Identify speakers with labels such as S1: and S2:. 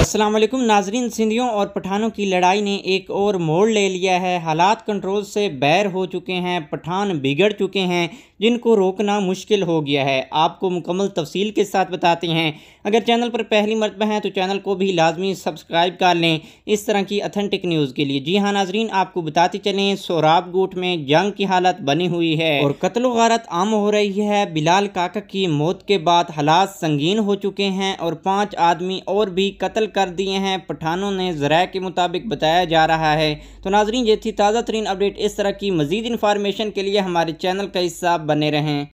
S1: असलम वालेकुम नाजरीन सिंधियों और पठानों की लड़ाई ने एक और मोड़ ले लिया है हालात कंट्रोल से बैर हो चुके हैं पठान बिगड़ चुके हैं जिनको रोकना मुश्किल हो गया है आपको मुकम्मल तफसील के साथ बताते हैं अगर चैनल पर पहली मरतबा हैं तो चैनल को भी लाजमी सब्सक्राइब कर लें इस तरह की अथेंटिक न्यूज़ के लिए जी हाँ नाजरीन आपको बताते चलें सोराब गुट में जंग की हालत बनी हुई है और कत्ल वारत आम हो रही है बिलाल काका की मौत के बाद हालात संगीन हो चुके हैं और पाँच आदमी और भी कत्ल कर दिए हैं पठानों ने जरा के मुताबिक बताया जा रहा है तो नाजरीन ये थी ताज़ा तरीन अपडेट इस तरह की मजीद इन्फॉर्मेशन के लिए हमारे चैनल का हिस्सा बने रहें